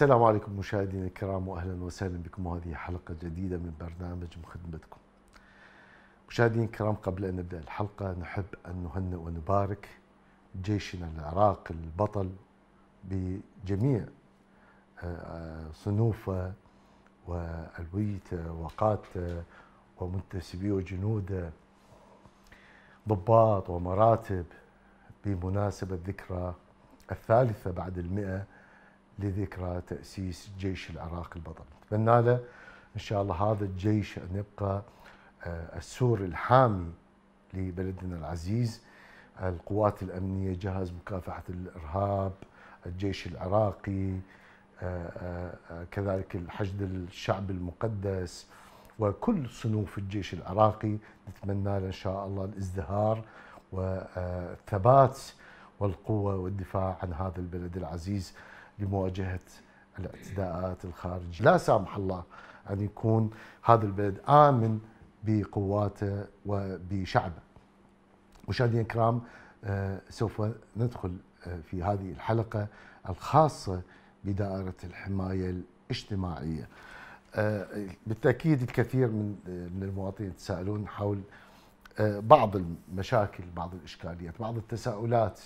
السلام عليكم مشاهدينا الكرام واهلا وسهلا بكم وهذه حلقه جديده من برنامج مخدمتكم. مشاهدينا الكرام قبل ان نبدا الحلقه نحب ان نهنئ ونبارك جيشنا العراقي البطل بجميع آه، آه، صنوفه والويته وقاته ومنتسبيه وجنوده ضباط ومراتب بمناسبة ذكرى الثالثة بعد المئة لذكرى تأسيس جيش العراق البطل نتمنى له إن شاء الله هذا الجيش أن يبقى آه، السور الحامي لبلدنا العزيز القوات الأمنية جهاز مكافحة الإرهاب الجيش العراقي آه، آه، كذلك الحشد الشعب المقدس وكل صنوف الجيش العراقي نتمنى له إن شاء الله الازدهار والثبات والقوة والدفاع عن هذا البلد العزيز لمواجهه الاعتداءات الخارجيه، لا سامح الله ان يكون هذا البلد امن بقواته وبشعبه. مشاهدينا الكرام آه، سوف ندخل آه، في هذه الحلقه الخاصه بدائره الحمايه الاجتماعيه. آه، بالتاكيد الكثير من من المواطنين يتساءلون حول بعض المشاكل، بعض الاشكاليات، بعض التساؤلات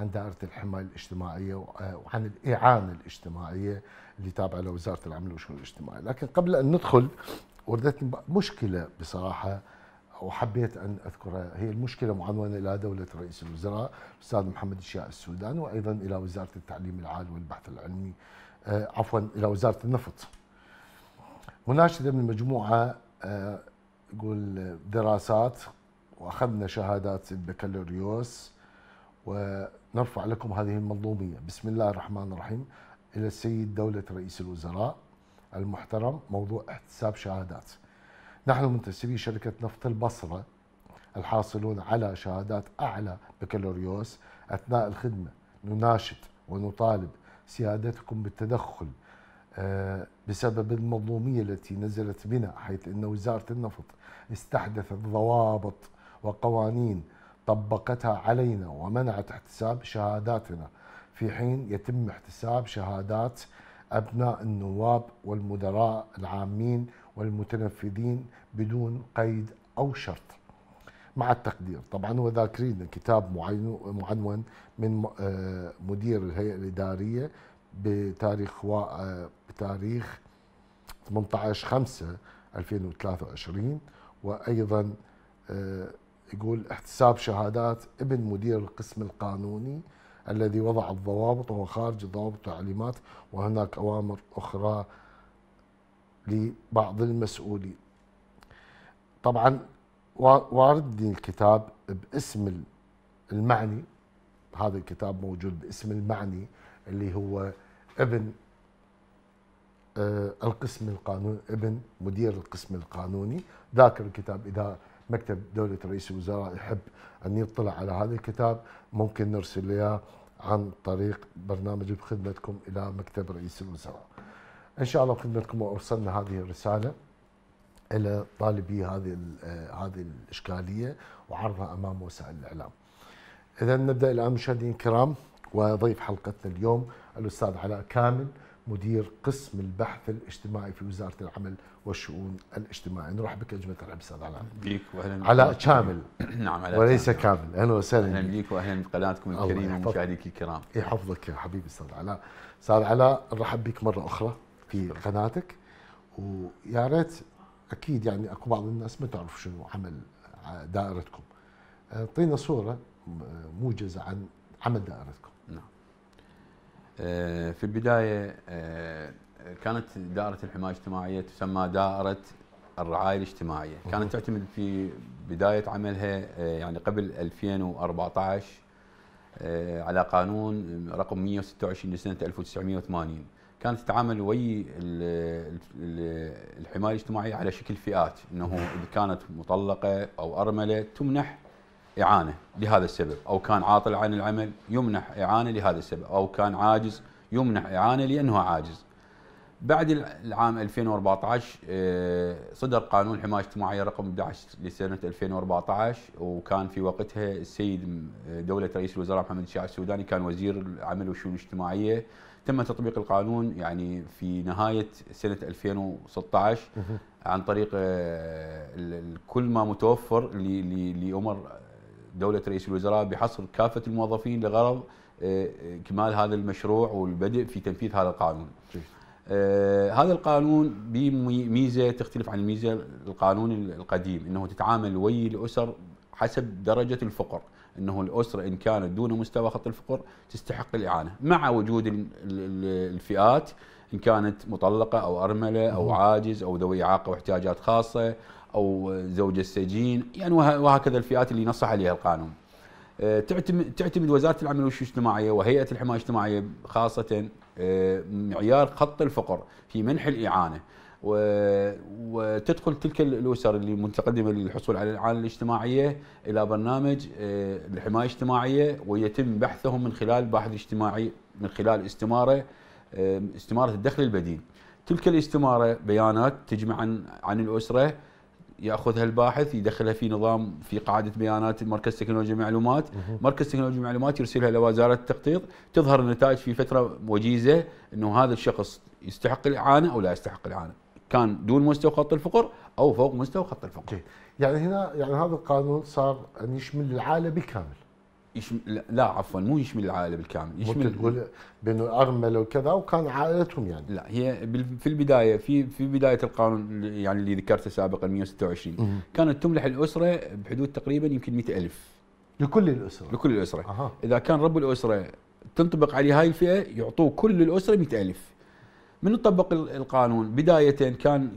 عن دائرة الحماية الاجتماعية آه، وعن الإعانة الاجتماعية اللي تابعة لوزارة العمل والشؤون الاجتماعية لكن قبل أن ندخل وردتني مشكلة بصراحة وحبيت أن أذكرها هي المشكلة معنونة إلى دولة رئيس الوزراء الأستاذ محمد الشياء السودان وأيضا إلى وزارة التعليم العالي والبحث العلمي آه، عفوا إلى وزارة النفط مناشدة من مجموعة آه، يقول دراسات واخذنا شهادات البكالوريوس نرفع لكم هذه المنظومية بسم الله الرحمن الرحيم إلى السيد دولة رئيس الوزراء المحترم موضوع احتساب شهادات نحن منتسبي شركة نفط البصرة الحاصلون على شهادات أعلى بكالوريوس أثناء الخدمة نناشد ونطالب سيادتكم بالتدخل آه، بسبب المظلومية التي نزلت بنا حيث أن وزارة النفط استحدثت ضوابط وقوانين طبقتها علينا ومنعت احتساب شهاداتنا في حين يتم احتساب شهادات أبناء النواب والمدراء العامين والمتنفذين بدون قيد أو شرط مع التقدير طبعا هو ذاكرين كتاب معنون من آه، مدير الهيئة الإدارية بتاريخ و... آه، بتاريخ 18 5 2023 وأيضا آه، يقول احتساب شهادات ابن مدير القسم القانوني الذي وضع الضوابط وهو خارج الضوابط والتعليمات وهناك اوامر اخرى لبعض المسؤولين. طبعا واردني الكتاب باسم المعني هذا الكتاب موجود باسم المعني اللي هو ابن آه، القسم القانوني ابن مدير القسم القانوني ذاكر الكتاب اذا مكتب دولة رئيس الوزراء يحب أن يطلع على هذا الكتاب ممكن نرسل له عن طريق برنامج بخدمتكم إلى مكتب رئيس الوزراء إن شاء الله بخدمتكم وأرسلنا هذه الرسالة إلى طالبي هذه آه، هذه الإشكالية وعرضها أمام وسائل الإعلام إذا نبدأ الآن مشاهدينا الكرام وضيف حلقتنا اليوم الأستاذ علاء كامل مدير قسم البحث الاجتماعي في وزاره العمل والشؤون الاجتماعيه نرحب بك اجمل ترحيب استاذ علاء بيك واهلا علاء كامل نعم علاء وليس كامل اهلا وسهلا اهلا بيك واهلا بقناتكم الكريمه ومشاهديك الكرام يحفظك إيه، يا حبيبي استاذ علاء استاذ علاء نرحب بك مره اخرى في قناتك ويا ريت اكيد يعني اكو بعض الناس ما تعرف شنو عمل دائرتكم اعطينا صوره موجزه عن عمل دائرتكم آه، في البداية آه، كانت دائرة الحماية الاجتماعية تسمى دائرة الرعاية الاجتماعية كانت تعتمد في بداية عملها آه، يعني قبل 2014 على قانون رقم 126 لسنة 1980 كانت تتعامل ويا الحماية الاجتماعية على شكل فئات انه اذا كانت مطلقة او ارملة تمنح إعانة لهذا السبب أو كان عاطل عن العمل يمنح إعانة لهذا السبب أو كان عاجز يمنح إعانة لأنه عاجز بعد العام 2014 آه، صدر قانون الحماية الاجتماعية رقم 11 لسنة 2014 وكان في وقتها السيد آه، دولة رئيس الوزراء محمد الشاعر السوداني كان وزير العمل والشؤون الاجتماعية تم تطبيق القانون يعني في نهاية سنة 2016 عن طريق آه، كل ما متوفر لأمر دولة رئيس الوزراء بحصر كافة الموظفين لغرض إكمال آه، هذا المشروع والبدء في تنفيذ هذا القانون آه، هذا القانون بميزة تختلف عن الميزة القانون القديم أنه تتعامل ويا الأسر حسب درجة الفقر أنه الأسرة إن كانت دون مستوى خط الفقر تستحق الإعانة مع وجود الفئات إن كانت مطلقة أو أرملة أو عاجز أو ذوي إعاقة واحتياجات خاصة او زوج السجين يعني وهكذا الفئات اللي نص عليها القانون. آه، تعتمد وزاره العمل والاجتماعيه وهيئه الحمايه الاجتماعيه خاصه آه، معيار خط الفقر في منح الاعانه وتدخل تلك الاسر اللي متقدمه للحصول على الاعانه الاجتماعيه الى برنامج آه، الحمايه الاجتماعيه ويتم بحثهم من خلال باحث اجتماعي من خلال استماره استماره الدخل البديل. تلك الاستماره بيانات تجمع عن الاسره ياخذها الباحث يدخلها في نظام في قاعده بيانات مركز تكنولوجيا المعلومات، مركز تكنولوجيا المعلومات يرسلها لوزاره التخطيط، تظهر النتائج في فتره وجيزه انه هذا الشخص يستحق الاعانه او لا يستحق الاعانه، كان دون مستوى خط الفقر او فوق مستوى خط الفقر. يعني هنا يعني هذا القانون صار ان يشمل العالم بالكامل. يشم... لا عفوا مو يشمل العائله بالكامل يشمل تقول بانه ارمله وكذا وكان عائلتهم يعني لا هي في البدايه في في بدايه القانون يعني اللي ذكرته سابقا 126 مم. كانت تملح الاسره بحدود تقريبا يمكن 100000 لكل الاسره لكل الاسره أه. اذا كان رب الاسره تنطبق عليه هاي الفئه يعطوه كل الاسره 100000 من طبق القانون بدايه كان كان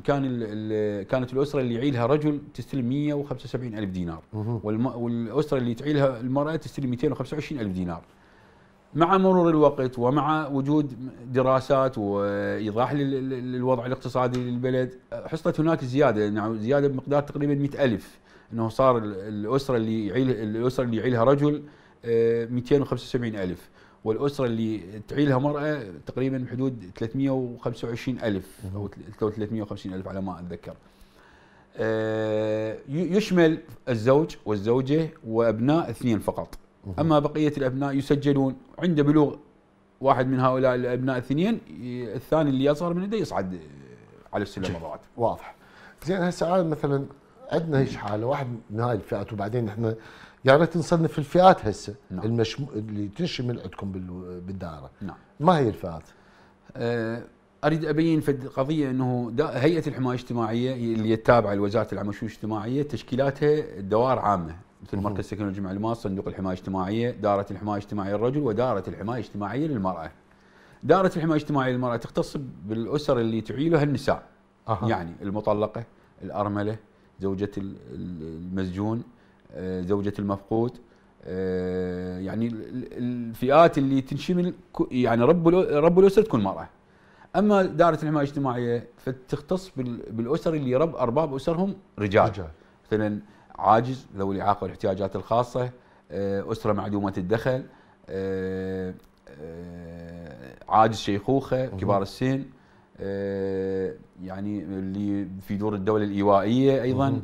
كانت الاسره اللي يعيلها رجل تستلم 175 الف دينار والاسره اللي تعيلها المراه تستلم 225 الف دينار مع مرور الوقت ومع وجود دراسات وايضاح للوضع الاقتصادي للبلد حصلت هناك زياده نعم، زياده بمقدار تقريبا 100 الف انه صار الاسره اللي يعيلها الاسره اللي يعيلها رجل 275 آه، الف والاسره اللي تعيلها مراه تقريبا بحدود 325 الف او 350 الف على ما اتذكر. آه، يشمل الزوج والزوجه وابناء اثنين فقط. اما بقيه الابناء يسجلون عند بلوغ واحد من هؤلاء الابناء الاثنين الثاني اللي يصغر من يده يصعد آه، على السلم الراتب. واضح. زين هسه مثلا عندنا ايش حاله واحد من هاي الفئات وبعدين احنا يا يعني ريت نصنف الفئات هسه نعم. المشمو... اللي تنشمل عندكم بال... بالدائره نعم. ما هي الفئات؟ آه، اريد ابين في القضيه انه هيئه الحمايه الاجتماعيه اللي التابعه لوزاره العمل والشؤون الاجتماعيه تشكيلاتها دوار عامه مثل مركز سكن الجمع الماس صندوق الحمايه الاجتماعيه دائره الحمايه الاجتماعيه للرجل ودائره الحمايه الاجتماعيه للمراه دائره الحمايه الاجتماعيه للمراه تختص بالاسر اللي تعيلها النساء أه. يعني المطلقه الارمله زوجة المسجون آه، زوجة المفقود آه، يعني الفئات اللي تنشمل يعني رب رب الاسره تكون مراه. اما دائره الحمايه الاجتماعيه فتختص بالاسر اللي رب ارباب اسرهم رجال. رجال. مثلا عاجز ذوي الاعاقه والاحتياجات الخاصه، آه، اسره معدومه الدخل، عاجز شيخوخه، كبار السن يعني اللي في دور الدوله الايوائيه ايضا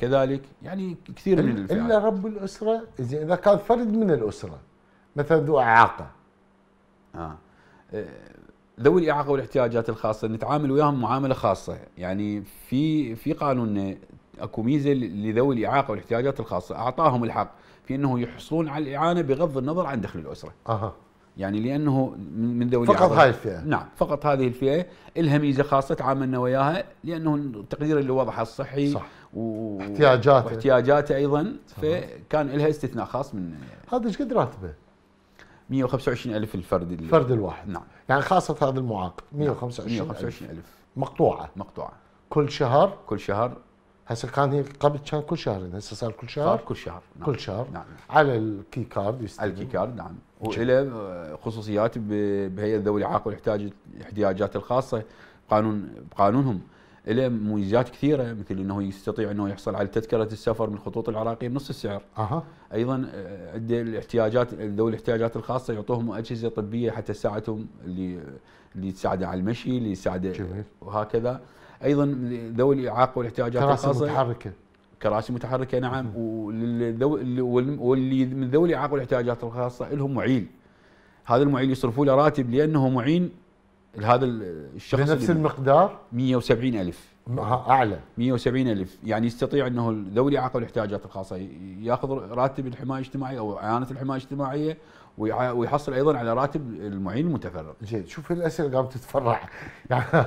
كذلك يعني كثير من الفئات الا رب الاسره زين اذا كان فرد من الاسره مثلا ذو اعاقه آه. اه ذوي الاعاقه والاحتياجات الخاصه نتعامل وياهم معامله خاصه يعني في في قانوننا اكو ميزه لذوي الاعاقه والاحتياجات الخاصه اعطاهم الحق في انه يحصلون على الاعانه بغض النظر عن دخل الاسره. اها. يعني لانه من ذوي فقط العضل. هاي الفئه نعم فقط هذه الفئه لها ميزه خاصه تعاملنا وياها لانه التقدير اللي وضعها الصحي صح. و... احتياجاته واحتياجاته ايضا صح. فكان لها استثناء خاص من هذا ايش قد راتبه؟ 125 الف الفرد الفرد الواحد نعم يعني خاصه هذا المعاق 125 نعم. 125 الف مقطوعه مقطوعه كل شهر كل شهر هسه كان هي قبل كان كل شهر هسه صار كل شهر صار كل شهر نعم. كل شهر نعم. على الكي كارد على الكي كارد نعم والى خصوصيات بهيئه ذوي الاعاقه والاحتياج الاحتياجات الخاصه قانون بقانونهم الى مميزات كثيره مثل انه يستطيع انه يحصل على تذكره السفر من الخطوط العراقيه بنص السعر. أه. ايضا عنده الاحتياجات ذوي الاحتياجات الخاصه يعطوهم اجهزه طبيه حتى تساعدهم اللي اللي تساعده على المشي اللي تساعده وهكذا. ايضا ذوي الاعاقه والاحتياجات الخاصه متحركه كراسي متحركه نعم واللي من ذوي الاعاقه والاحتياجات الخاصه لهم معيل هذا المعيل يصرفوا له راتب لانه معين لهذا الشخص بنفس المقدار 170 ألف أعلى 170 ألف يعني يستطيع أنه ذوي الإعاقة والاحتياجات الخاصة يأخذ راتب الحماية الاجتماعية أو إعانة الحماية الاجتماعية ويحصل أيضا على راتب المعين المتفرغ زين شوف الأسئلة قامت تتفرع يعني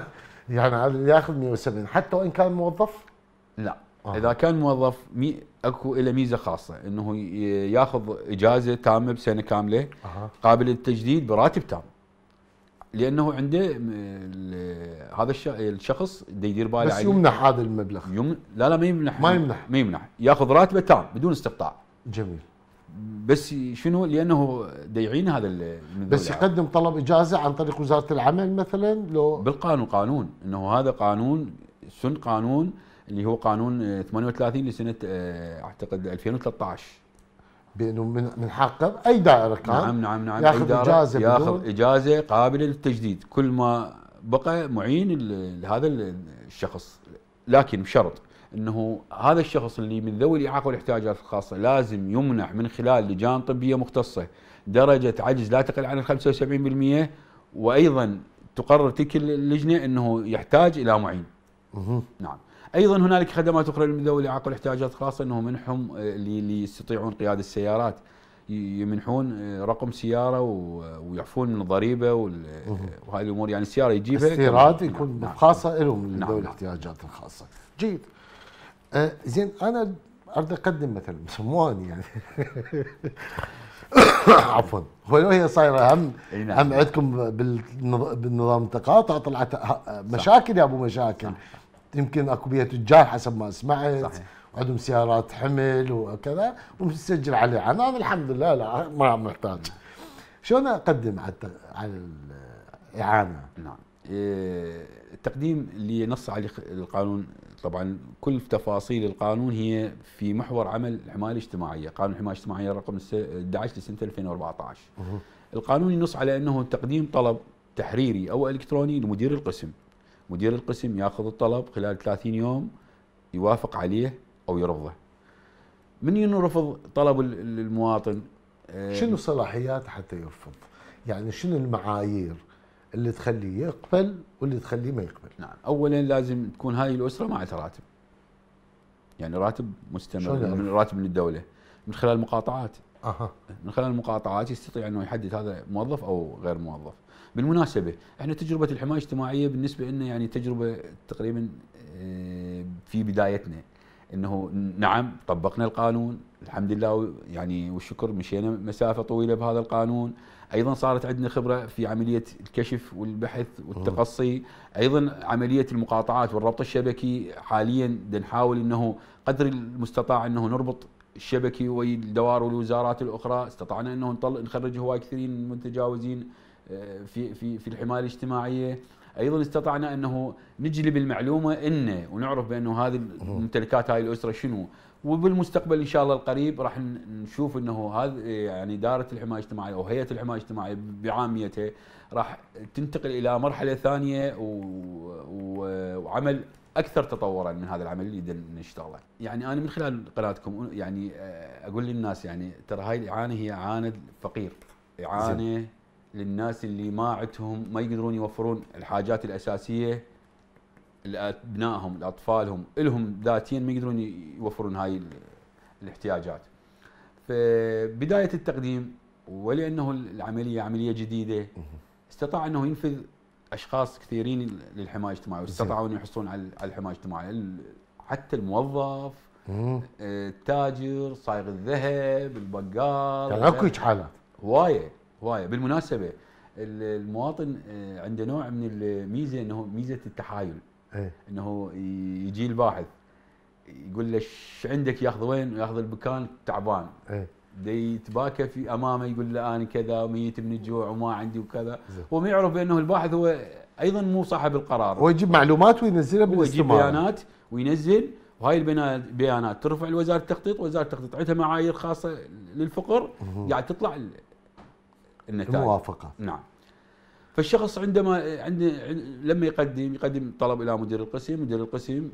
يعني ياخذ 170 حتى وإن كان موظف؟ لا آه. اذا كان موظف مي اكو له ميزه خاصه انه ياخذ اجازه تامه بسنه كامله آه. قابل للتجديد براتب تام لانه عنده هذا الشخص يدير باله بس يمنح هذا المبلغ يم... لا لا ما يمنح ما يمنح ما يمنح ياخذ راتبه تام بدون استقطاع جميل بس شنو لانه ديعين هذا بس يقدم طلب اجازه عن طريق وزاره العمل مثلا لو بالقانون قانون انه هذا قانون سن قانون اللي هو قانون 38 لسنه آه، اعتقد 2013 بانه من من حقه اي دائره كان نعم نعم نعم ياخذ اجازه ياخذ اجازه قابله للتجديد كل ما بقى معين لهذا الشخص لكن بشرط انه هذا الشخص اللي من ذوي الاعاقه والاحتياجات الخاصه لازم يمنح من خلال لجان طبيه مختصه درجه عجز لا تقل عن 75% وايضا تقرر تلك اللجنه انه يحتاج الى معين. نعم. ايضا هنالك خدمات اخرى لذوي الاعاقه والاحتياجات خاصه انه منحهم اللي آه، يستطيعون قياده السيارات يمنحون آه، رقم سياره ويعفون من الضريبه وهذه الامور يعني السياره يجيبها استيراد يكون نعم. نعم. خاصه لهم نعم. ذوي الاحتياجات نعم. الخاصه جيد آه زين انا اريد اقدم مثلا سمواني يعني عفوا ولو هي صايره هم نعم. هم عندكم بالنظام التقاطع طلعت مشاكل يا ابو مشاكل يمكن اكو بيها تجار حسب ما سمعت صحيح. وعندهم سيارات حمل وكذا ومسجل عليه انا الحمد لله لا ما محتاج شلون اقدم على على الاعانه؟ نعم إيه، التقديم اللي نص عليه القانون طبعا كل تفاصيل القانون هي في محور عمل الحمايه الاجتماعيه، قانون الحمايه الاجتماعيه رقم 11 لسنه 2014. القانون ينص على انه تقديم طلب تحريري او الكتروني لمدير القسم مدير القسم ياخذ الطلب خلال 30 يوم يوافق عليه او يرفضه من ينرفض طلب المواطن آه، شنو صلاحيات حتى يرفض يعني شنو المعايير اللي تخليه يقبل واللي تخليه ما يقبل نعم اولا لازم تكون هاي الاسره مع راتب يعني راتب مستمر من راتب من الدوله من خلال مقاطعات أه. من خلال المقاطعات يستطيع انه يحدد هذا موظف او غير موظف بالمناسبه احنا تجربه الحمايه الاجتماعيه بالنسبه لنا يعني تجربه تقريبا آه، في بدايتنا انه نعم طبقنا القانون الحمد لله يعني والشكر مشينا مسافه طويله بهذا القانون ايضا صارت عندنا خبره في عمليه الكشف والبحث والتقصي ايضا عمليه المقاطعات والربط الشبكي حاليا نحاول انه قدر المستطاع انه نربط الشبكي والدوار والوزارات الاخرى استطعنا انه نطلع نخرج هواي كثيرين من المتجاوزين في في في الحمايه الاجتماعيه ايضا استطعنا انه نجلب المعلومه انه ونعرف بانه هذه ممتلكات هاي الاسره شنو وبالمستقبل ان شاء الله القريب راح نشوف انه هذا يعني دائره الحمايه الاجتماعيه او هيئه الحمايه الاجتماعيه بعاميتها راح تنتقل الى مرحله ثانيه وعمل اكثر تطورا من هذا العمل اللي نشتغله. يعني انا من خلال قناتكم يعني اقول للناس يعني ترى هاي الاعانه هي اعانه فقير اعانه للناس اللي ما عندهم ما يقدرون يوفرون الحاجات الاساسيه لابنائهم لاطفالهم الهم ذاتيا ما يقدرون يوفرون هاي الاحتياجات. فبدايه التقديم ولانه العمليه عمليه جديده استطاع انه ينفذ اشخاص كثيرين للحمايه الاجتماعيه واستطاعوا ان يحصلون على الحمايه الاجتماعيه حتى الموظف آه، التاجر صايغ الذهب البقال يعني اكو هيك حالات هوايه هوايه بالمناسبه المواطن آه، عنده نوع من الميزه انه ميزه التحايل أي. انه يجي الباحث يقول له ايش عندك ياخذ وين ياخذ المكان تعبان اي يتباكى في امامه يقول له انا كذا وميت من الجوع وما عندي وكذا هو ما يعرف بانه الباحث هو ايضا مو صاحب القرار هو يجيب معلومات وينزلها هو يجيب بيانات وينزل وهاي البيانات ترفع لوزاره التخطيط وزاره التخطيط عندها معايير خاصه للفقر قاعد يعني تطلع النتائج الموافقه نعم فالشخص عندما عند لما يقدم يقدم طلب الى مدير القسم، مدير القسم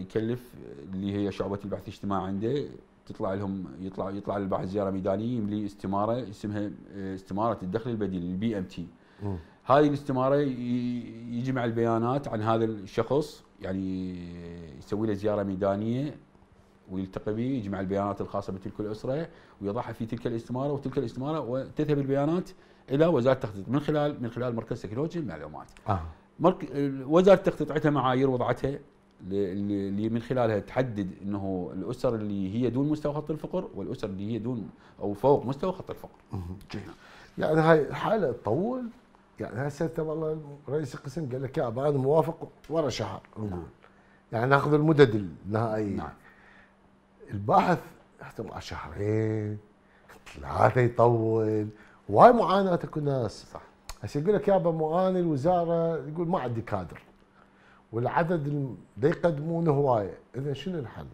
يكلف اللي هي شعبه البحث الاجتماعي عنده تطلع لهم يطلع يطلع للباحث زياره ميدانيه يملي استماره اسمها استماره الدخل البديل البي ام تي. هذه الاستماره يجمع البيانات عن هذا الشخص يعني يسوي له زياره ميدانيه ويلتقي به يجمع البيانات الخاصه بتلك الاسره ويضعها في تلك الاستماره وتلك الاستماره وتذهب البيانات الى وزاره التخطيط من خلال من خلال مركز تكنولوجيا المعلومات. آه. مرك... وزاره التخطيط عندها معايير وضعتها اللي من خلالها تحدد انه الاسر اللي هي دون مستوى خط الفقر والاسر اللي هي دون او فوق مستوى خط الفقر. يعني هاي الحاله تطول يعني هسه والله رئيس القسم قال لك يا انا موافق ورا شهر نقول. نعم. يعني ناخذ المدد النهائيه. نعم. البحث يحتمل شهرين ثلاثه يطول وهاي معاناه اكو ناس صح هسه يقول لك يابا معاني الوزاره يقول ما عندي كادر والعدد اللي يقدمونه هوايه اذا شنو الحل؟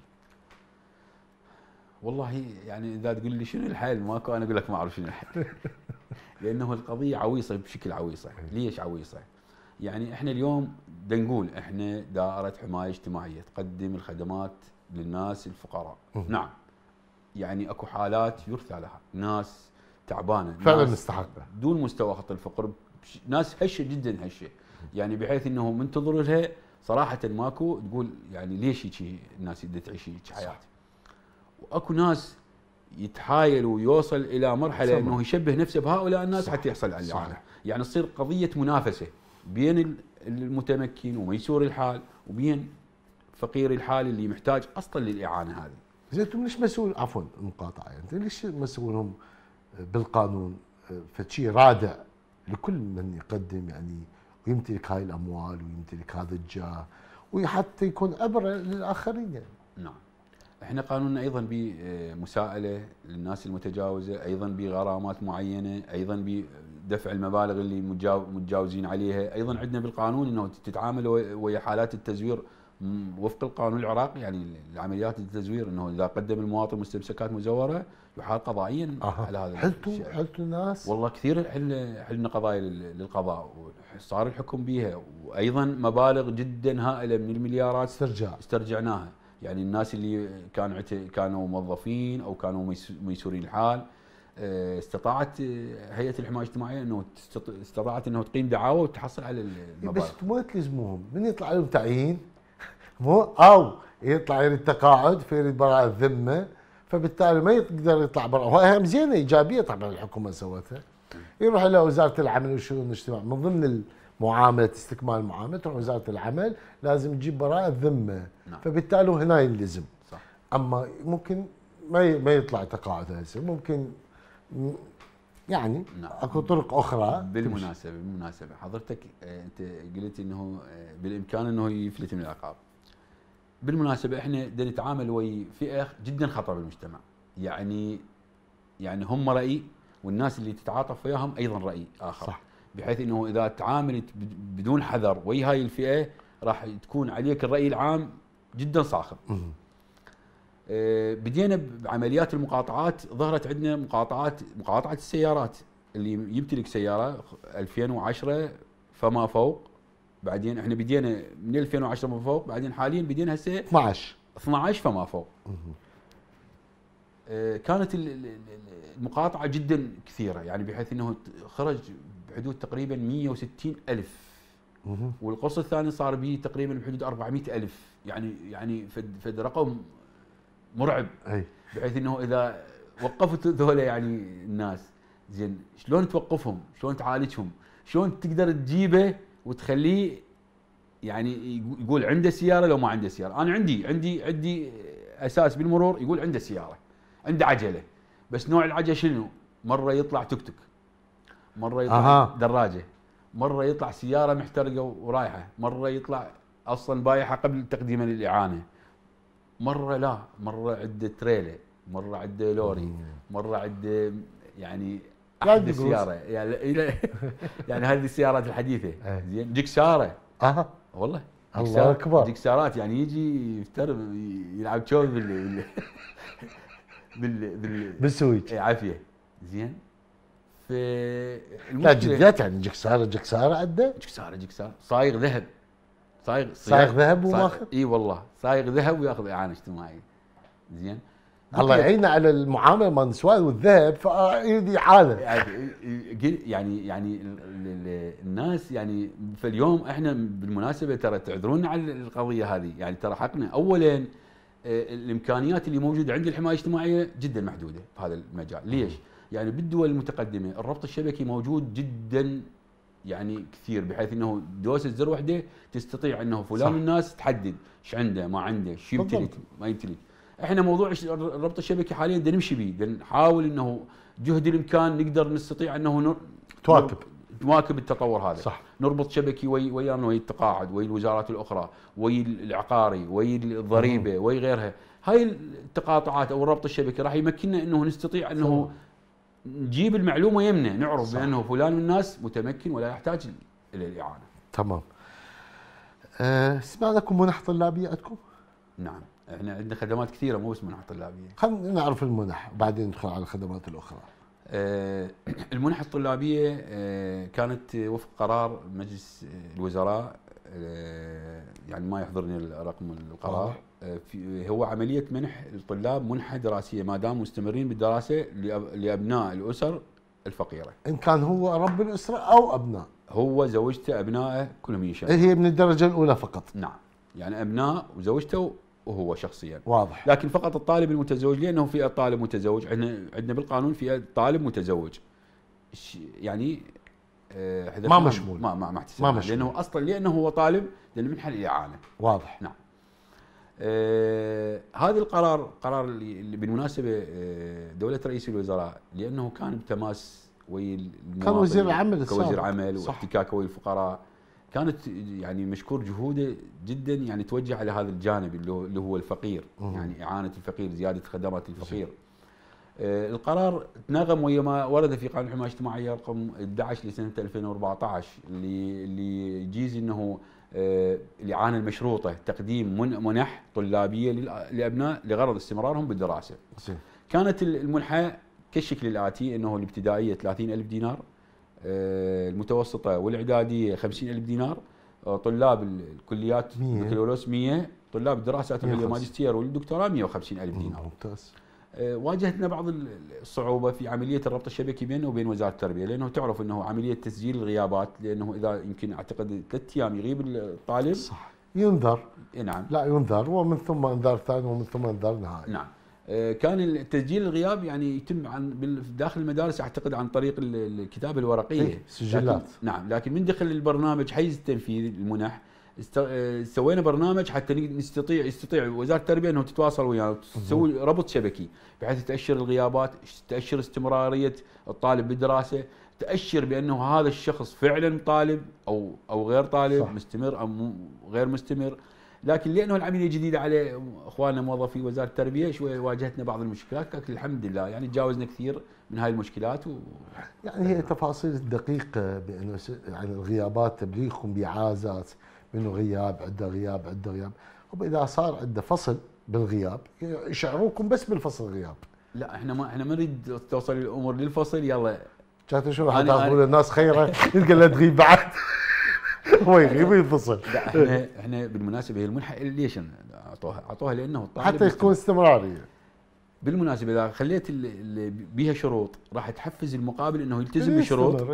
والله يعني اذا تقول لي شنو الحل ماكو انا اقول لك ما اعرف شنو الحل لانه القضيه عويصه بشكل عويصه ليش عويصه؟ يعني احنا اليوم دنقول احنا دائره حمايه اجتماعيه تقدم الخدمات للناس الفقراء نعم يعني اكو حالات يرثى لها ناس تعبانه فعلا مستحقه دون مستوى خط الفقر ناس هشه جدا هشه يعني بحيث انه منتظر لها صراحه ماكو تقول يعني ليش هيك الناس اللي تعيش هيك حياه واكو ناس يتحايل ويوصل الى مرحله انه يشبه نفسه بهؤلاء الناس صح. حتى يحصل على صح. يعني تصير قضيه منافسه بين المتمكن وميسور الحال وبين الفقير الحالي اللي محتاج اصلا للاعانه هذه. زين انتم ليش مسؤول عفوا مقاطعه يعني انتم ليش مسؤولهم بالقانون فشيء رادع لكل من يقدم يعني ويمتلك هاي الاموال ويمتلك هذا الجاه وحتى يكون عبره للاخرين يعني. نعم. احنا قانوننا ايضا بمساءله للناس المتجاوزه، ايضا بغرامات معينه، ايضا بدفع المبالغ اللي متجاوزين عليها، ايضا عندنا بالقانون انه تتعامل ويا حالات التزوير وفق القانون العراقي يعني العمليات التزوير انه اذا قدم المواطن مستمسكات مزوره يحال قضائيا أه. على هذا حلتوا حلتوا الناس والله كثير حل حلنا قضايا للقضاء وصار الحكم بها وايضا مبالغ جدا هائله من المليارات استرجاع استرجعناها يعني الناس اللي كان كانوا موظفين او كانوا ميسورين الحال آه، استطاعت آه، هيئه الحمايه الاجتماعيه انه استطاعت انه تقيم دعاوى وتحصل على المبالغ بس ما تلزموهم من يطلع لهم تعيين مو او يطلع يريد يعني تقاعد فيريد يعني براءة ذمة فبالتالي ما يقدر يطلع برا وهي زينة إيجابية طبعا الحكومة سوتها يروح إلى وزارة العمل والشؤون الاجتماعية من ضمن المعامله استكمال المعاملة تروح وزارة العمل لازم تجيب براءة ذمة نعم. فبالتالي هنا يلزم صح. أما ممكن ما ما يطلع تقاعد هسه ممكن يعني نعم. اكو طرق اخرى بالمناسبه بالمناسبه حضرتك آه، انت قلت انه آه، بالامكان انه يفلت من العقاب بالمناسبه احنا بدنا نتعامل ويا فئه جدا خطره بالمجتمع يعني يعني هم راي والناس اللي تتعاطف وياهم ايضا راي اخر صح. بحيث انه اذا تعاملت بدون حذر ويا هاي الفئه راح تكون عليك الراي العام جدا صاخب آه، بدينا بعمليات المقاطعات ظهرت عندنا مقاطعات مقاطعه السيارات اللي يمتلك سياره 2010 فما فوق بعدين احنا بدينا من 2010 وما فوق بعدين حاليا بدينا هسه 12 12 فما فوق آه، كانت المقاطعه جدا كثيره يعني بحيث انه خرج بحدود تقريبا 160 الف والقرص الثاني صار به تقريبا بحدود 400 الف يعني يعني فد رقم مرعب بحيث انه اذا وقفت ذولا يعني الناس زين شلون توقفهم؟ شلون تعالجهم؟ شلون تقدر تجيبه وتخليه يعني يقول عنده سياره لو ما عنده سياره، انا عندي عندي عندي اساس بالمرور يقول عنده سياره، عنده عجله، بس نوع العجله شنو؟ مره يطلع توك تك مره يطلع أها. دراجه، مره يطلع سياره محترقه ورايحه، مره يطلع اصلا بايعها قبل تقديم للاعانه. مره لا، مره عنده تريله، مره عنده لوري، مره عنده يعني لا سياره يعني يعني هذه السيارات الحديثه إيه. زين دكساره اها والله الله اكبر دكسارات يعني يجي يفتر يلعب شوف بال بال بال اي عافيه زين ف لا جدات يعني جكساره جكساره عنده جكساره جكساره صايغ ذهب صايغ صايغ ذهب وماخذ اي والله صايغ ذهب وياخذ اعانه اجتماعيه زين الله يعيننا على المعامله من النسوان والذهب فايدي يعني حاله يعني يعني يعني الناس يعني فاليوم احنا بالمناسبه ترى تعذرونا على القضيه هذه يعني ترى حقنا اولا آه، الامكانيات اللي موجوده عند الحمايه الاجتماعيه جدا محدوده في هذا المجال ليش؟ يعني بالدول المتقدمه الربط الشبكي موجود جدا يعني كثير بحيث انه دوسه زر واحده تستطيع انه فلان صح. الناس تحدد ايش عنده ما عنده شو يمتلك ما يمتلك احنا موضوع الربط الشبكي حاليا بدنا نمشي به نحاول انه جهد الامكان نقدر نستطيع انه نر... تواكب نواكب التطور هذا صح. نربط شبكي وي... وي وي التقاعد ويا الوزارات الاخرى ويا العقاري ويا الضريبه ويا غيرها هاي التقاطعات او الربط الشبكي راح يمكننا انه نستطيع انه نجيب المعلومه يمنا نعرف صح. بانه فلان من الناس متمكن ولا يحتاج الى الاعانه تمام أه لكم منح طلابيه عندكم؟ نعم احنا عندنا خدمات كثيره مو بس منح طلابيه خلينا نعرف المنح وبعدين ندخل على الخدمات الاخرى آه، المنح الطلابيه آه، كانت وفق قرار مجلس آه، الوزراء يعني ما يحضرني رقم القرار هو عمليه منح الطلاب منحه دراسيه ما دام مستمرين بالدراسه لابناء الاسر الفقيره ان كان هو رب الاسره او ابناء هو زوجته ابنائه كلهم يشاركون هي من الدرجه الاولى فقط نعم يعني ابناء وزوجته وهو شخصيا واضح لكن فقط الطالب المتزوج لانه في طالب متزوج عندنا عندنا بالقانون في طالب متزوج يعني آه، ما مشمول ما ما ما, ما مشمول لانه اصلا لانه هو طالب لانه منحه الاعانه واضح نعم آه هذا القرار قرار اللي بالمناسبه آه، دولة رئيس الوزراء لأنه كان بتماس ويا كان وزير العمل كوزير عمل واحتكاكه ويا الفقراء كانت يعني مشكور جهوده جدا يعني توجه على هذا الجانب اللي هو الفقير مم. يعني اعانه الفقير زياده خدمات الفقير آه القرار تناغم ويا ما ورد في قانون الحمايه الاجتماعيه رقم 11 لسنه 2014 اللي اللي يجيز انه آه الاعانه المشروطه تقديم منح طلابيه للابناء لغرض استمرارهم بالدراسه. كانت المنحه كالشكل الاتي انه الابتدائيه 30000 دينار آه، المتوسطه والاعداديه 50000 دينار آه، طلاب الكليات بكالوريوس 100 طلاب الدراسات الماجستير والدكتوراه 150000 دينار ممتاز آه، واجهتنا بعض الصعوبه في عمليه الربط الشبكي بينه وبين وزاره التربيه لانه تعرف انه عمليه تسجيل الغيابات لانه اذا يمكن اعتقد ثلاث ايام يغيب الطالب صح ينذر إيه، نعم لا ينذر ومن ثم انذار ثاني ومن ثم انذار نهائي نعم آه، كان التسجيل الغياب يعني يتم عن داخل المدارس اعتقد عن طريق الكتابه الورقيه إيه، سجلات نعم لكن من دخل البرنامج حيز التنفيذ المنح آه، سوينا برنامج حتى نستطيع يستطيع وزاره التربيه انه تتواصل ويانا تسوي ربط شبكي بحيث تاشر الغيابات تاشر استمراريه الطالب بالدراسه تاشر بانه هذا الشخص فعلا طالب او او غير طالب صح. مستمر او غير مستمر لكن لانه العمليه الجديده عليه اخواننا موظفي وزاره التربيه شويه واجهتنا بعض المشكلات لكن الحمد لله يعني تجاوزنا كثير من هاي المشكلات و... يعني هي تفاصيل دقيقه بانه يعني الغيابات تبليغكم بعازات منه غياب عنده غياب عنده غياب واذا صار عنده فصل بالغياب يشعروكم بس بالفصل غياب لا احنا ما احنا ما نريد توصل الامور للفصل يلا شفتوا شو راح تاخذون الناس خيره تلقى لا تغيب بعد هو يغيب ينفصل احنا احنا بالمناسبه هي المنحه ليش اعطوها؟ اعطوها لانه الطالب حتى يكون استمراريه بالمناسبه اذا خليت بها شروط راح تحفز المقابل انه يلتزم إيه، بشروط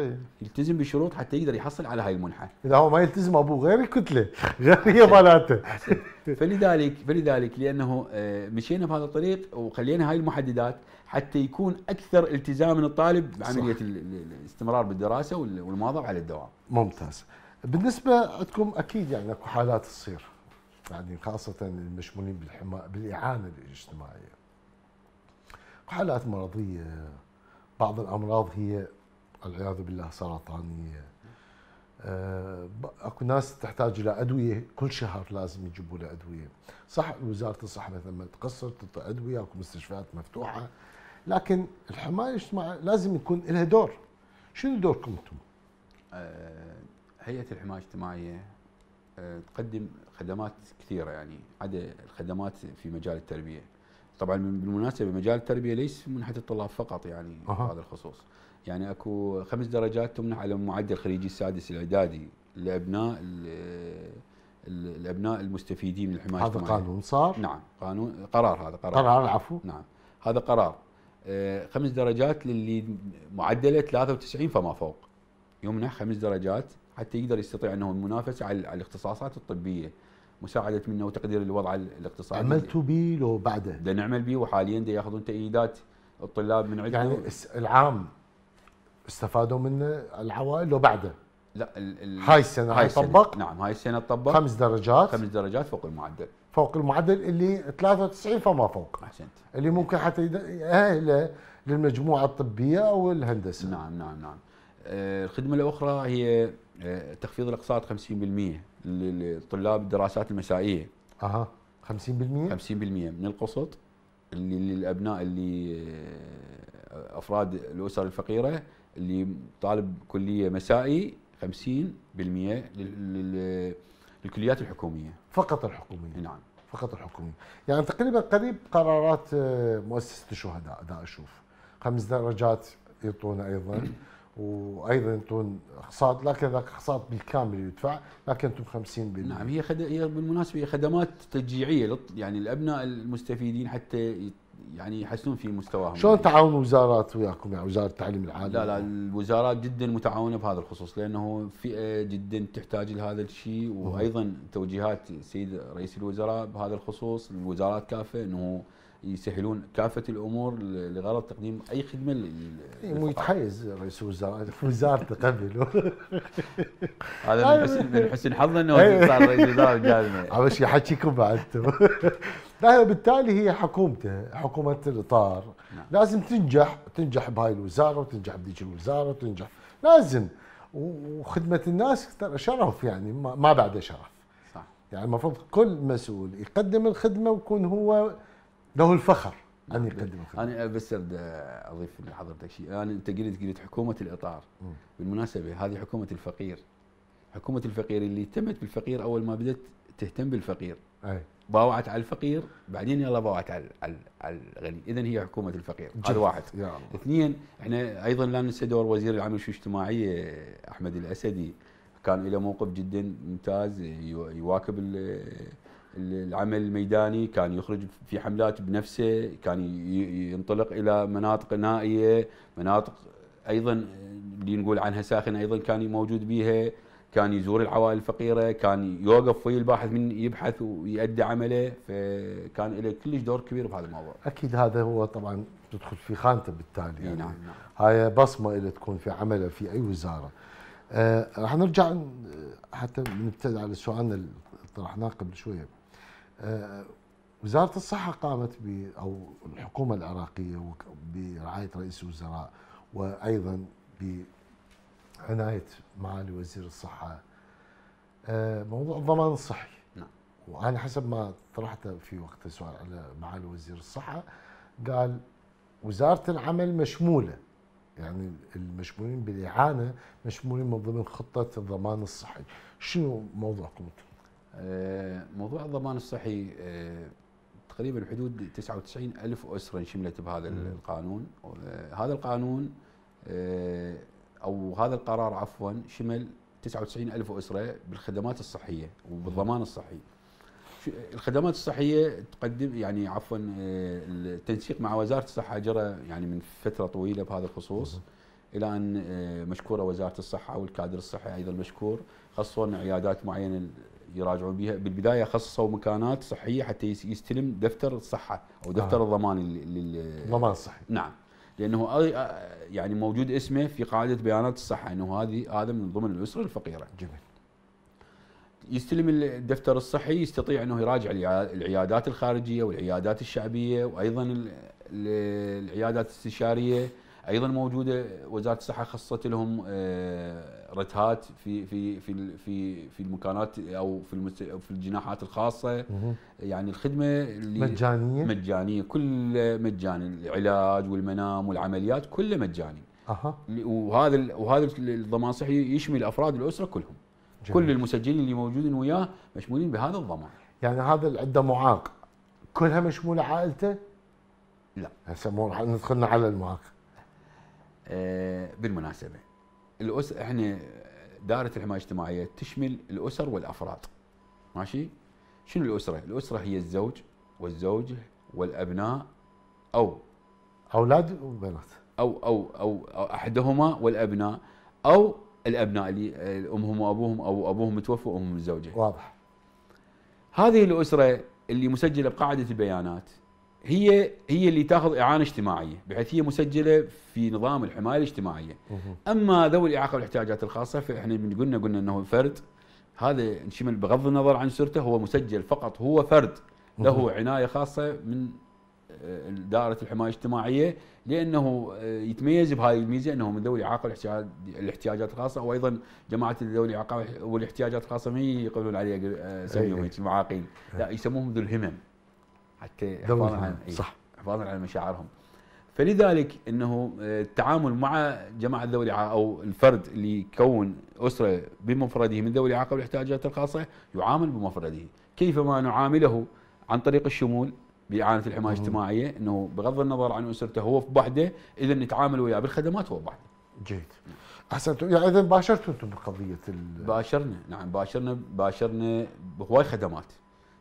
يلتزم بشروط حتى يقدر يحصل على هاي المنحه اذا هو ما يلتزم ابوه غير الكتله غير هي مالته فلذلك فلذلك لانه آه، مشينا بهذا الطريق وخلينا هاي المحددات حتى يكون اكثر التزام من الطالب بعمليه الاستمرار بالدراسه والمواظبه على الدوام ممتاز بالنسبه عندكم اكيد يعني اكو حالات تصير يعني خاصه المشمولين بالحما بالاعانه الاجتماعيه حالات مرضيه بعض الامراض هي والعياذ بالله سرطانيه آه، اكو ناس تحتاج الى ادويه كل شهر لازم يجيبوا لها ادويه صح وزاره الصحه مثلا ما تقصر تعطي ادويه اكو مستشفيات مفتوحه لكن الحمايه الاجتماعيه لازم يكون لها دور شنو دوركم انتم؟ آه، هيئه الحمايه الاجتماعيه آه، تقدم خدمات كثيره يعني عدا الخدمات في مجال التربيه طبعا بالمناسبه مجال التربيه ليس منحة الطلاب فقط يعني أه. هذا الخصوص يعني اكو خمس درجات تمنح على معدل خريجي السادس الاعدادي لابناء الابناء المستفيدين من الحمايه هذا قانون صار؟ نعم قانون قرار هذا قرار قرار عفوا نعم هذا قرار آه، خمس درجات للي معدله 93 فما فوق يمنح خمس درجات حتى يقدر يستطيع انه المنافسه على الاختصاصات الطبيه مساعده منه وتقدير الوضع الاقتصادي عملتوا به لو بعده ده نعمل به وحاليا ده ياخذون تأييدات الطلاب من عندنا يعني العام استفادوا منه العوائل لو بعده لا ال ال هاي السنه هاي طبق نعم هاي السنه طبق خمس درجات خمس درجات فوق المعدل فوق المعدل اللي 93 فما فوق احسنت اللي ممكن حتى يأهله للمجموعه الطبيه او الهندسه نعم نعم نعم آه، الخدمه الاخرى هي آه، تخفيض الاقساط 50% لطلاب الدراسات المسائيه. اها 50%؟ 50% من القسط اللي للابناء اللي آه، افراد الاسر الفقيره اللي طالب كليه مسائي 50% للكليات الحكوميه. فقط الحكوميه. نعم. فقط الحكوميه. يعني تقريبا قريب قرارات آه، مؤسسه الشهداء دا اشوف. خمس درجات يعطونا ايضا وايضا تكون اقساط لكن ذاك اقساط بالكامل يدفع لكن انتم 50% نعم هي خد... هي بالمناسبه خدمات تشجيعيه لط... يعني الابناء المستفيدين حتى يعني يحسنون في مستواهم شلون تعاون وزارات وياكم يعني وزاره التعليم العالي لا لا الوزارات جدا متعاونه بهذا الخصوص لانه فئه جدا تحتاج لهذا الشيء وايضا توجيهات السيد رئيس الوزراء بهذا الخصوص الوزارات كافه انه يسهلون كافه الامور لغرض تقديم اي خدمه إيه، مو يتحيز رئيس الوزراء وزارته قبل هذا من حسن من حسن حظنا انه صار رئيس وزراء جازمه اول شيء حكيكم بعد لا بالتالي هي حكومته حكومه الاطار نعم. لازم تنجح تنجح بهاي الوزاره وتنجح بذيك الوزاره وتنجح لازم وخدمه الناس ترى شرف يعني ما بعده شرف صح يعني المفروض كل مسؤول يقدم الخدمه ويكون هو له الفخر ان يقدم الخدمه انا بس اضيف لحضرتك شيء انا انت قلت قلت حكومه الاطار بالمناسبه هذه حكومه الفقير حكومه الفقير اللي اهتمت بالفقير اول ما بدات تهتم بالفقير أي. باوعت على الفقير بعدين يلا باوعت على على, الغني اذا هي حكومه الفقير هذا واحد اثنين احنا ايضا لا ننسى دور وزير العمل الاجتماعيه احمد الاسدي كان له موقف جدا ممتاز يواكب العمل الميداني كان يخرج في حملات بنفسه كان ينطلق إلى مناطق نائية مناطق أيضا اللي نقول عنها ساخنة أيضا كان موجود بها كان يزور العوائل الفقيرة كان يوقف ويا الباحث من يبحث ويؤدي عمله فكان له كلش دور كبير بهذا الموضوع أكيد هذا هو طبعا تدخل في خانته بالتالي يعني نعم, نعم. هاي بصمة اللي تكون في عمله في أي وزارة آه راح نرجع آه، حتى نبتدي على سؤالنا اللي طرحناه قبل شويه آه، وزارة الصحة قامت ب أو الحكومة العراقية برعاية رئيس الوزراء وأيضا بعناية معالي وزير الصحة آه، موضوع الضمان الصحي نعم. وأنا حسب ما طرحته في وقت السؤال على معالي وزير الصحة قال وزارة العمل مشمولة يعني المشمولين بالإعانة مشمولين من ضمن خطة الضمان الصحي شنو موضوعكم أنتم؟ آه، موضوع الضمان الصحي آه، تقريبا حدود 99 ألف أسرة انشملت بهذا م. القانون آه، هذا القانون أو هذا القرار عفوا شمل 99 ألف أسرة بالخدمات الصحية وبالضمان الصحي الخدمات الصحية تقدم يعني عفوا التنسيق مع وزارة الصحة جرى يعني من فترة طويلة بهذا الخصوص الى ان مشكوره وزاره الصحه والكادر الصحي ايضا مشكور خصونا عيادات معينه يراجعون بها بالبدايه خصصوا مكانات صحيه حتى يستلم دفتر الصحه او دفتر آه. الضمان الضمان الصحي نعم لانه يعني موجود اسمه في قاعده بيانات الصحه انه هذه هذا من ضمن الاسره الفقيره جميل يستلم الدفتر الصحي يستطيع انه يراجع العيادات الخارجيه والعيادات الشعبيه وايضا العيادات الاستشاريه ايضا موجوده وزاره الصحه خصصت لهم آه، رتهات في في في في في المكانات او في في الجناحات الخاصه يعني الخدمه اللي مجانيه مجانيه كل مجاني العلاج والمنام والعمليات كله مجاني اها وهذا وهذا الضمان الصحي يشمل افراد الاسره كلهم جميل. كل المسجلين اللي موجودين وياه مشمولين بهذا الضمان يعني هذا اللي عنده معاق كلها مشموله عائلته؟ لا هسه مو ندخلنا على المعاق آه بالمناسبه الأس احنا دائره الحمايه الاجتماعيه تشمل الاسر والافراد ماشي شنو الاسره الاسره هي الزوج والزوجه والابناء او اولاد وبنات او او او, أو احدهما والابناء او الابناء اللي امهم وابوهم او ابوهم متوفى وامهم الزوجه واضح هذه الاسره اللي مسجله بقاعده البيانات هي هي اللي تاخذ اعانه اجتماعيه بحيث هي مسجله في نظام الحمايه الاجتماعيه. اما ذوي الاعاقه والاحتياجات الخاصه فاحنا من قلنا قلنا انه فرد هذا نشمل بغض النظر عن سرته هو مسجل فقط هو فرد له عنايه خاصه من آه، دائره الحمايه الاجتماعيه لانه آه، يتميز بهاي الميزه انه من ذوي الاعاقه والاحتياجات الخاصه وايضا جماعه ذوي الاعاقه والاحتياجات الخاصه ما يقولون عليه آه، يسميهم المعاقين لا يسموهم ذو الهمم. حتى حفاظا عن إيه، صح حفاظا على مشاعرهم فلذلك انه آه، التعامل مع جماعه ذوي الاعاقه او الفرد اللي يكون اسره بمفرده من ذوي الاعاقه والاحتياجات الخاصه يعامل بمفرده، كيفما نعامله عن طريق الشمول باعانه الحمايه الاجتماعيه انه بغض النظر عن اسرته هو بحده اذا نتعامل وياه بالخدمات هو بحده جيد. احسنتم يعني اذا باشرتوا انتم بقضيه ال... باشرنا نعم باشرنا باشرنا بهواي خدمات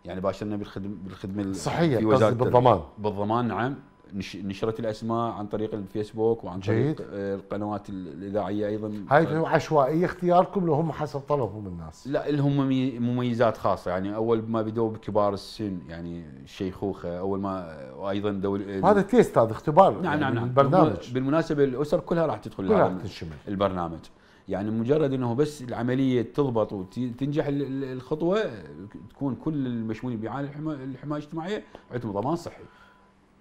يعني باشرنا بالخدم بالخدمه صحيح في وزاره بالضمان بالضمان نعم نشرت الاسماء عن طريق الفيسبوك وعن طريق جيد. آه، القنوات الاذاعيه ايضا هاي عشوائيه اختياركم لو هم حسب طلبهم الناس لا لهم مميزات خاصه يعني اول ما بدوا بكبار السن يعني الشيخوخه اول ما وايضا دول هذا تيست هذا اختبار نعم يعني نعم, نعم بالمناسبه الاسر كلها راح تدخل كلها البرنامج يعني مجرد انه بس العمليه تضبط وتنجح الخطوه تكون كل المشمولين بيعاني الحمايه الاجتماعيه عندهم ضمان صحي.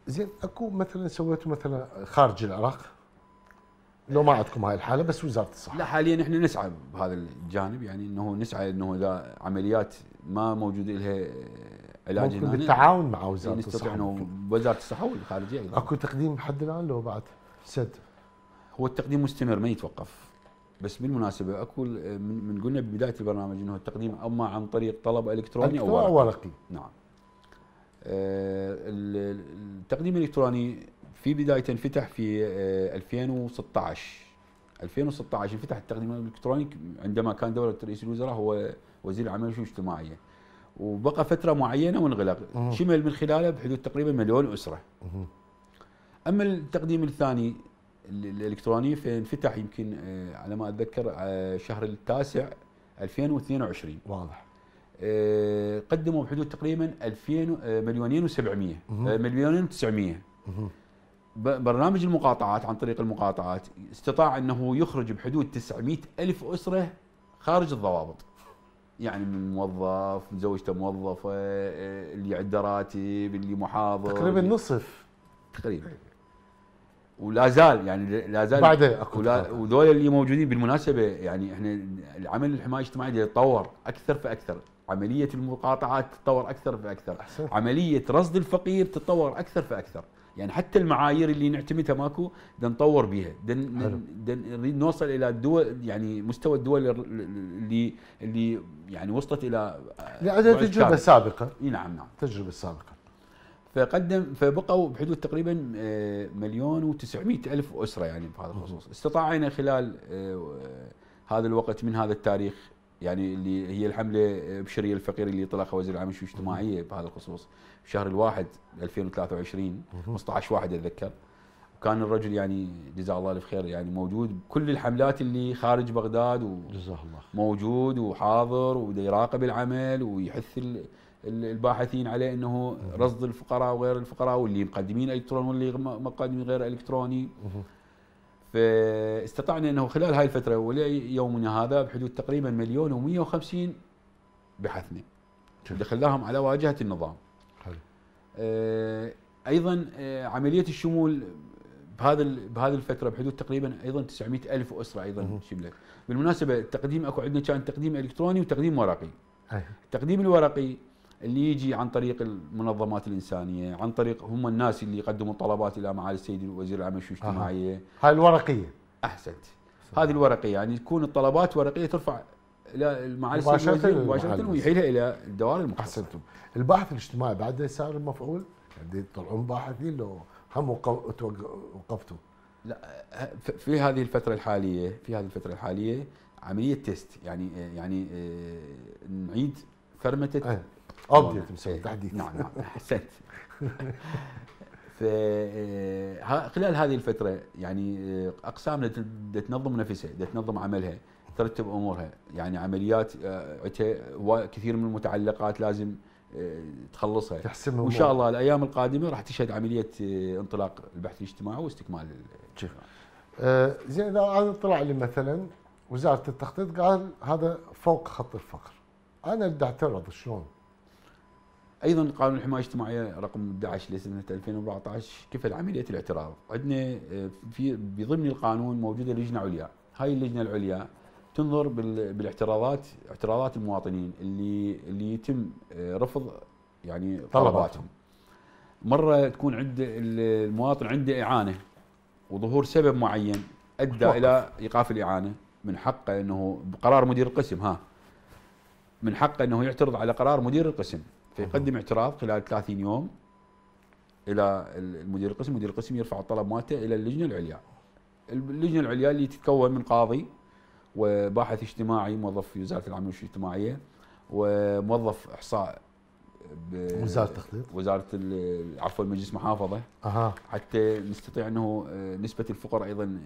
زين اكو مثلا سويتوا مثلا خارج العراق لو ما عندكم هاي الحاله بس وزاره الصحه لا حاليا احنا نسعى بهذا الجانب يعني انه نسعى انه اذا عمليات ما موجود لها علاج ممكن بالتعاون مع وزاره يعني الصحه انه وزاره الصحه والخارجيه ايضا اكو تقديم لحد الان لو بعد سد هو التقديم مستمر ما يتوقف بس بالمناسبه اكو من قلنا ببدايه البرنامج انه التقديم اما عن طريق طلب الكتروني او ورقي. ورقي نعم آه، التقديم الالكتروني في بدايه انفتح في 2016 آه، 2016 انفتح التقديم الالكتروني عندما كان دوله رئيس الوزراء هو وزير العمل والشؤون الاجتماعيه وبقى فتره معينه وانغلق شمل من خلاله بحدود تقريبا مليون اسره اما التقديم الثاني الالكترونيه فانفتح يمكن آه، على ما اتذكر آه، شهر التاسع 2022 واضح آه، قدموا بحدود تقريبا 2000 مليونين و700 مليونين و900 برنامج المقاطعات عن طريق المقاطعات استطاع انه يخرج بحدود 900 الف اسره خارج الضوابط يعني من موظف زوجته موظفه اللي عنده راتب اللي محاضر تقريبا نصف تقريبا ولا زال يعني لا زال بعد ولا وذول اللي موجودين بالمناسبه يعني احنا العمل الحمايه الاجتماعيه يتطور اكثر فاكثر عمليه المقاطعات تتطور اكثر فاكثر أحسن. عمليه رصد الفقير تتطور اكثر فاكثر يعني حتى المعايير اللي نعتمدها ماكو دا نطور بها دا, نريد نوصل الى الدول يعني مستوى الدول اللي اللي يعني وصلت الى لعدد تجربه سابقه اي نعم نعم تجربه سابقه فقدم فبقوا بحدود تقريبا آه، مليون و900 الف اسره يعني بهذا الخصوص استطاعنا خلال آه، هذا الوقت من هذا التاريخ يعني اللي هي الحمله آه، بشريه الفقير اللي طلقها وزير العمل والاجتماعيه بهذا الخصوص شهر الواحد 2023 15 واحد اتذكر وكان الرجل يعني جزاه الله الف خير يعني موجود بكل الحملات اللي خارج بغداد جزاه الله موجود وحاضر ويراقب العمل ويحث الباحثين عليه انه رصد الفقراء وغير الفقراء واللي مقدمين الكتروني واللي مقدمين غير الكتروني فاستطعنا انه خلال هاي الفتره ولا يومنا هذا بحدود تقريبا مليون و150 بحثنا اللي خلاهم على واجهه النظام حلو. آه، ايضا آه، عمليه الشمول بهذا بهذه الفتره بحدود تقريبا ايضا 900 الف اسره ايضا شملت بالمناسبه التقديم اكو عندنا كان تقديم الكتروني وتقديم ورقي التقديم الورقي اللي يجي عن طريق المنظمات الانسانيه، عن طريق هم الناس اللي يقدموا الطلبات الى معالي السيد وزير العمل الاجتماعيه. هاي الورقيه. احسنت. هذه الورقيه يعني تكون الطلبات ورقيه ترفع الى معالي السيد مباشره ويحيلها الى الدوائر المختصه. احسنتم. الباحث الاجتماعي بعد صار يعني تطلعون باحثين لو هم وقفتوا؟ لا في هذه الفتره الحاليه في هذه الفتره الحاليه عمليه تيست يعني يعني آه، نعيد فرمته إيه. قضية تمثال تحديث نعم نعم احسنت ف آه، خلال هذه الفتره يعني آه، اقسام تنظم نفسها تنظم عملها ترتب امورها يعني عمليات آه، كثير من المتعلقات لازم تخلصها تحسمها وان شاء الله الايام القادمه راح تشهد عمليه انطلاق البحث الاجتماعي واستكمال شوف زين اذا انا طلع لي مثلا وزاره التخطيط قال هذا فوق خط الفقر انا بدي اعترض شلون؟ ايضا قانون الحمايه الاجتماعيه رقم 11 لسنه 2014 كفل عمليه الاعتراض عندنا آه، في بضمن القانون موجوده لجنه عليا هاي اللجنه العليا تنظر بالاعتراضات اعتراضات المواطنين اللي اللي يتم آه، رفض يعني طلباتهم مره تكون عند المواطن عنده اعانه وظهور سبب معين ادى الى ايقاف الاعانه من حقه انه بقرار مدير القسم ها من حقه انه يعترض على قرار مدير القسم فيقدم اعتراض خلال 30 يوم الى المدير القسم، مدير القسم يرفع الطلب مالته الى اللجنه العليا. اللجنه العليا اللي تتكون من قاضي وباحث اجتماعي موظف في وزاره العمل والاجتماعيه وموظف احصاء وزاره التخطيط وزاره عفوا مجلس محافظه أها. حتى نستطيع انه آه، نسبه الفقر ايضا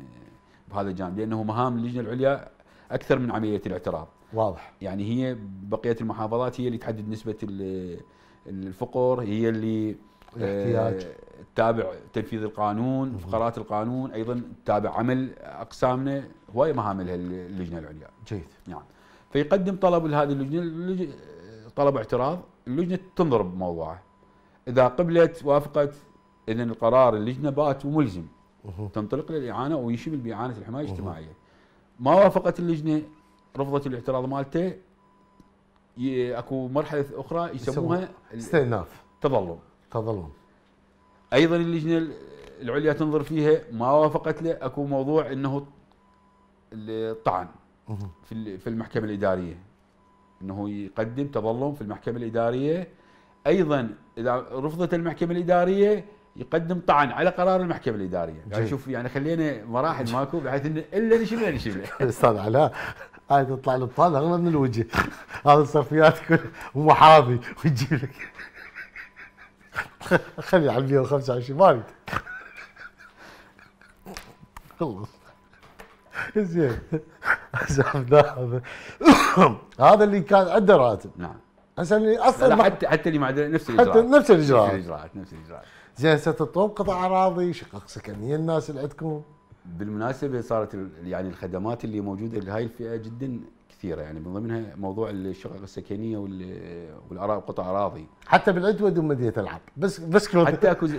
بهذا الجانب لانه مهام اللجنه العليا اكثر من عمليه الاعتراض واضح يعني هي بقيه المحافظات هي اللي تحدد نسبه الفقر هي اللي آه، الاحتياج تتابع تنفيذ القانون فقرات القانون ايضا تتابع عمل اقسامنا هواي مهام اللجنه العليا جيد نعم فيقدم طلب لهذه اللجنه طلب اعتراض اللجنه تنظر بموضوعه اذا قبلت وافقت اذا القرار اللجنه بات وملزم تنطلق للاعانه ويشمل باعانه الحمايه الاجتماعيه ما وافقت اللجنه رفضت الاعتراض مالته اكو مرحله اخرى يسموها استئناف تظلم تظلم ايضا اللجنه العليا تنظر فيها ما وافقت له اكو موضوع انه الطعن في في المحكمه الاداريه انه يقدم تظلم في المحكمه الاداريه ايضا اذا رفضت المحكمه الاداريه يقدم طعن على قرار المحكمه الاداريه يعني شوف يعني خلينا مراحل ماكو بحيث انه الا نشمله نشمله استاذ علاء هاي تطلع الابطال اغلى من الوجه هذا الصرفيات ومحاضي ويجي لك خلي على 125 ما اريد خلص زين هذا هذا اللي كان عنده راتب نعم هسه اللي اصلا حتى حتى اللي مع نفس الاجراءات حتى نفس الاجراءات نفس الاجراءات نفس الاجراءات زين هسه تطلب قطع اراضي شقق سكنيه الناس اللي عندكم بالمناسبه صارت يعني الخدمات اللي موجوده لهاي الفئه جدا كثيره يعني من ضمنها موضوع الشقق السكنيه والاراضي قطع اراضي حتى بالادوى دون مدينه بس بس كنت حتى اكو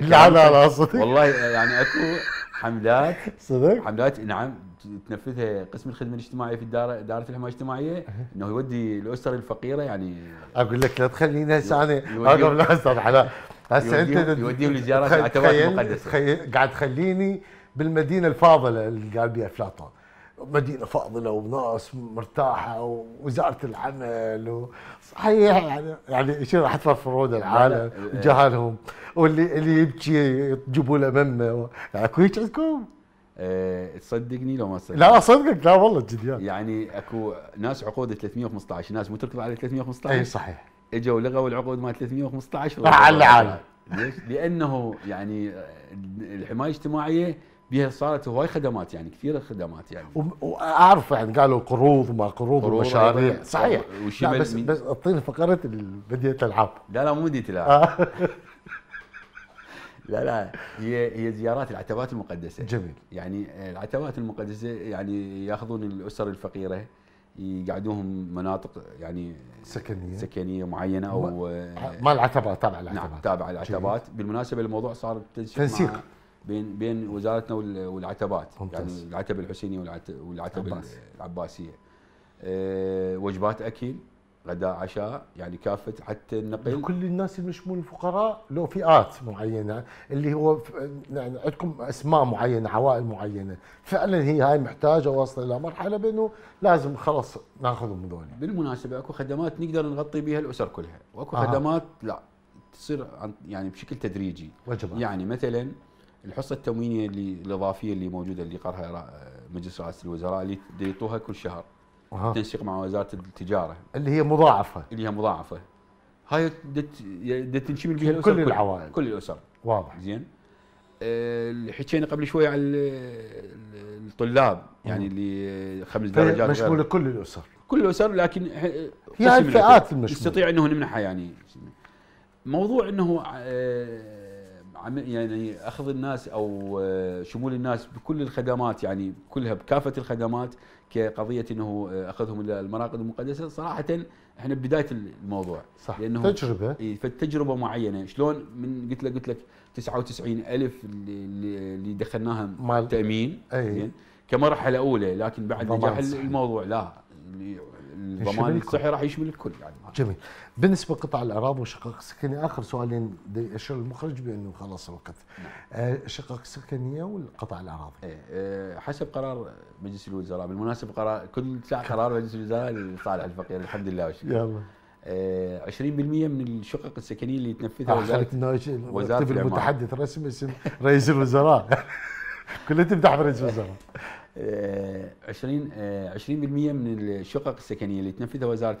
لا لا لا صدق والله يعني اكو حملات صدق حملات نعم تنفذها قسم الخدمه الاجتماعيه في الدارة دائره الحمايه الاجتماعيه انه يودي الاسر الفقيره يعني اقول لك لا تخليني هسه انا لا استاذ هسه انت يوديهم لزيارات العتبات المقدسه قاعد تخليني بالمدينه الفاضله اللي قال بها افلاطون مدينه فاضله وناس مرتاحه ووزاره العمل و... صحيح يعني يعني شنو راح تفرفرون العالم وجهالهم واللي اللي يبكي تجيبوا له ممه يعني اكو هيك عندكم؟ أه تصدقني لو ما صدقك لا اصدقك لا والله جد يعني اكو ناس عقود 315 ناس مو تركض على 315 اي صحيح اجوا لغوا العقود مال 315 على العالم ليش؟ لانه يعني الحمايه الاجتماعيه بها صارت هواي خدمات يعني كثير الخدمات يعني واعرف يعني قالوا قروض وما قروض ومشاريع صحيح لا بس بس اعطيني فقره بديت الالعاب لا لا مو بديت الالعاب آه. لا لا هي هي زيارات العتبات المقدسه جميل يعني آه، العتبات المقدسه يعني ياخذون الاسر الفقيره يقعدوهم مناطق يعني سكنيه سكنيه معينه او ما آه، العتبات تابعه نعم، العتبات نعم تابعه العتبات بالمناسبه الموضوع صار تنسيق تنسيق بين بين وزارتنا والعتبات يعني ممتاز. يعني العتبه الحسينيه والعتبه العباسيه أه وجبات اكل غداء عشاء يعني كافه حتى النقل كل الناس المشمول الفقراء له فئات معينه اللي هو يعني عندكم اسماء معينه عوائل معينه فعلا هي هاي محتاجه واصله الى مرحله بانه لازم خلاص ناخذهم هذول بالمناسبه اكو خدمات نقدر نغطي بها الاسر كلها واكو آه. خدمات لا تصير يعني بشكل تدريجي وجبات. يعني مثلا الحصه التموينيه اللي الاضافيه اللي موجوده اللي قرها مجلس رئاسه الوزراء اللي يعطوها كل شهر تنسيق مع وزاره التجاره اللي هي مضاعفه اللي هي مضاعفه هاي دت تنشمل بها الاسر كل العوائل كل الاسر واضح زين اللي آه، حكينا قبل شوي على الطلاب يعني اللي خمس درجات مشموله كل الاسر كل الاسر لكن هي الفئات المشموله يستطيع انه نمنحها يعني موضوع انه آه، يعني اخذ الناس او آه، شمول الناس بكل الخدمات يعني كلها بكافه الخدمات كقضيه انه آه، اخذهم الى المراقد المقدسه صراحه احنا ببدايه الموضوع صح لانه تجربه فالتجربه معينه شلون من قلت لك قلت لك 99 الف اللي, اللي دخلناها مال تامين اي يعني كمرحله اولى لكن بعد نجاح الموضوع لا الضمان الصحي راح يشمل الكل يعني جميل بالنسبه لقطاع الاراضي والشقق السكنيه اخر سؤالين بدي اشير المخرج بانه خلاص الوقت نعم. آه، الشقق السكنيه والقطاع الاراضي إيه، إيه، حسب قرار مجلس الوزراء بالمناسبه قرار كل ساعه قرار مجلس الوزراء لصالح الفقير الحمد لله والشكر يلا 20% إيه، من الشقق السكنيه اللي تنفذها آه، وزاره وزاره المتحدث رسمي اسم رئيس الوزراء كلها تفتح رئيس الوزراء 20 آه، 20% آه، من الشقق السكنيه اللي تنفذها وزاره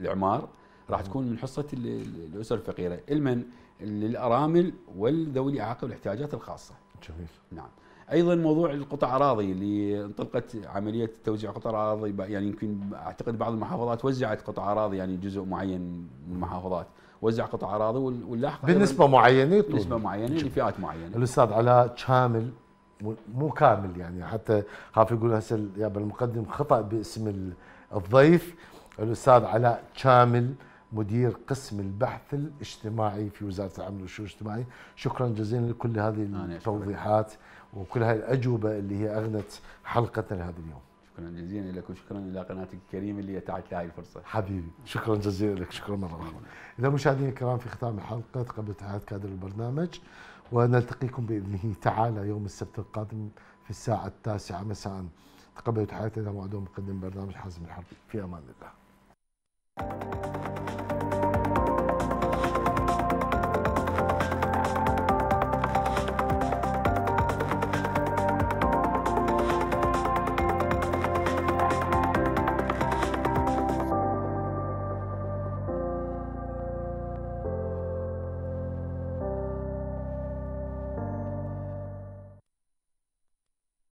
الاعمار راح تكون من حصه الاسر الفقيره المن للارامل والذوي الاعاقه والاحتياجات الخاصه. جميل. نعم. ايضا موضوع القطع اراضي اللي انطلقت عمليه توزيع قطع اراضي يعني يمكن اعتقد بعض المحافظات وزعت قطع اراضي يعني جزء معين من المحافظات وزع قطع اراضي واللاحق بنسبه معينه بنسبه معينه لفئات معينه. الاستاذ علاء شامل مو كامل يعني حتى خاف يقول هسه يا المقدم خطا باسم الضيف الاستاذ علاء شامل مدير قسم البحث الاجتماعي في وزاره العمل والشؤون الاجتماعيه شكرا جزيلا لكل هذه التوضيحات وكل هذه الاجوبه اللي هي اغنت حلقتنا لهذا اليوم شكرا جزيلا لك وشكرا الى قناتك الكريمه اللي اتاحت هذه الفرصه. حبيبي شكرا جزيلا لك شكرا مره اخرى. اذا مشاهدينا الكرام في ختام الحلقه تقبل تحيات كادر البرنامج ونلتقيكم بإذنه تعالى يوم السبت القادم في الساعة التاسعة مساء تقبلوا تحياتنا وعدوم مقدم برنامج حازم الحربي في أمان الله